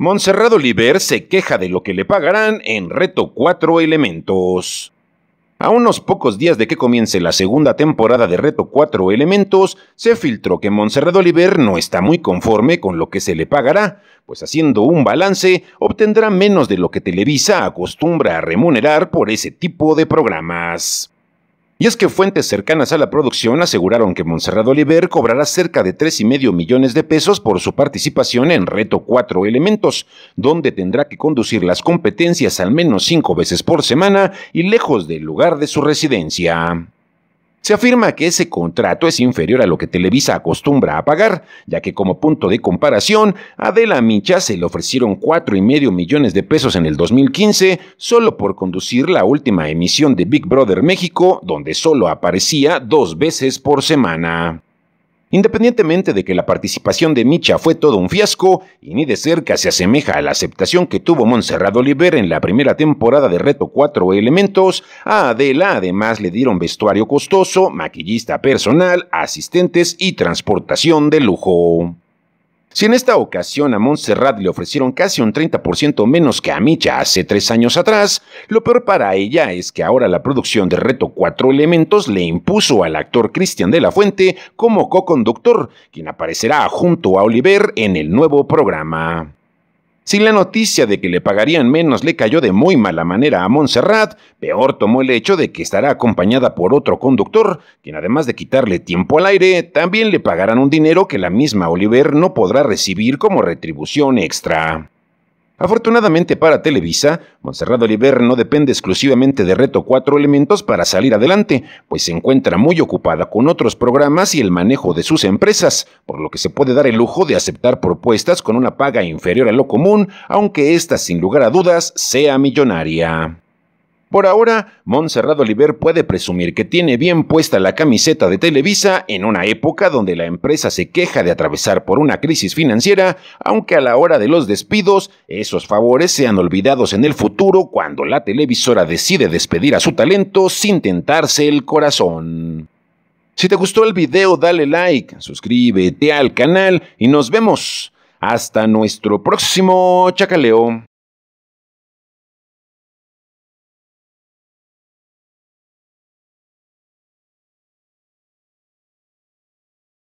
Monserrat Oliver se queja de lo que le pagarán en Reto 4 Elementos. A unos pocos días de que comience la segunda temporada de Reto 4 Elementos, se filtró que Monserrat Oliver no está muy conforme con lo que se le pagará, pues haciendo un balance obtendrá menos de lo que Televisa acostumbra a remunerar por ese tipo de programas. Y es que fuentes cercanas a la producción aseguraron que Monserrat Oliver cobrará cerca de 3,5 millones de pesos por su participación en Reto 4 Elementos, donde tendrá que conducir las competencias al menos cinco veces por semana y lejos del lugar de su residencia. Se afirma que ese contrato es inferior a lo que Televisa acostumbra a pagar, ya que como punto de comparación, a Adela Micha se le ofrecieron 4,5 millones de pesos en el 2015 solo por conducir la última emisión de Big Brother México, donde solo aparecía dos veces por semana. Independientemente de que la participación de Micha fue todo un fiasco y ni de cerca se asemeja a la aceptación que tuvo Montserrat Oliver en la primera temporada de Reto 4 Elementos, a Adela además le dieron vestuario costoso, maquillista personal, asistentes y transportación de lujo. Si en esta ocasión a Montserrat le ofrecieron casi un 30% menos que a Micha hace tres años atrás, lo peor para ella es que ahora la producción de Reto Cuatro Elementos le impuso al actor Cristian de la Fuente como co-conductor, quien aparecerá junto a Oliver en el nuevo programa. Si la noticia de que le pagarían menos le cayó de muy mala manera a Montserrat, peor tomó el hecho de que estará acompañada por otro conductor, quien además de quitarle tiempo al aire, también le pagarán un dinero que la misma Oliver no podrá recibir como retribución extra. Afortunadamente para Televisa, Monserrado Oliver no depende exclusivamente de Reto Cuatro Elementos para salir adelante, pues se encuentra muy ocupada con otros programas y el manejo de sus empresas, por lo que se puede dar el lujo de aceptar propuestas con una paga inferior a lo común, aunque ésta sin lugar a dudas sea millonaria. Por ahora, Montserrat Oliver puede presumir que tiene bien puesta la camiseta de Televisa en una época donde la empresa se queja de atravesar por una crisis financiera, aunque a la hora de los despidos, esos favores sean olvidados en el futuro cuando la televisora decide despedir a su talento sin tentarse el corazón. Si te gustó el video, dale like, suscríbete al canal y nos vemos. Hasta nuestro próximo chacaleo.